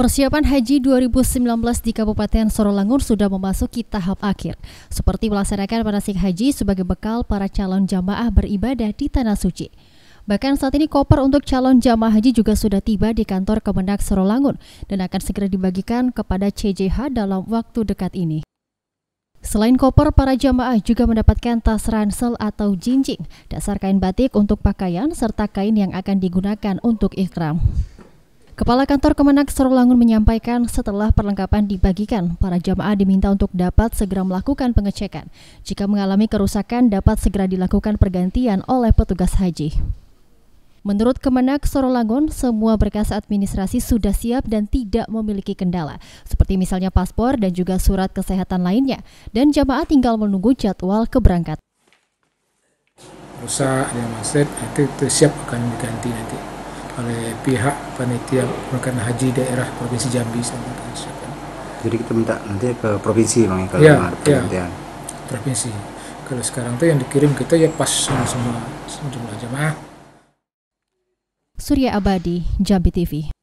Persiapan Haji 2019 di Kabupaten Sorolangun sudah memasuki tahap akhir, seperti melaksanakan manasik haji sebagai bekal para calon jamaah beribadah di Tanah Suci. Bahkan saat ini koper untuk calon jamaah haji juga sudah tiba di kantor Kemendak Sorolangun dan akan segera dibagikan kepada CJH dalam waktu dekat ini. Selain koper, para jamaah juga mendapatkan tas ransel atau jinjing, dasar kain batik untuk pakaian, serta kain yang akan digunakan untuk ikram. Kepala Kantor Kemenak Serulangun menyampaikan setelah perlengkapan dibagikan, para jamaah diminta untuk dapat segera melakukan pengecekan. Jika mengalami kerusakan, dapat segera dilakukan pergantian oleh petugas haji. Menurut Kemenak Sorolangun, semua berkas administrasi sudah siap dan tidak memiliki kendala, seperti misalnya paspor dan juga surat kesehatan lainnya, dan jamaah tinggal menunggu jadwal keberangkat. Rusak, ada itu, itu siap akan diganti nanti oleh pihak panitia pemberangkatan haji daerah provinsi Jambi jadi kita minta nanti ke provinsi bang ya, kalau ya, ya, provinsi kalau sekarang tuh yang dikirim kita ya pas sama semua jumlah jemaah Surya Abadi Jambi TV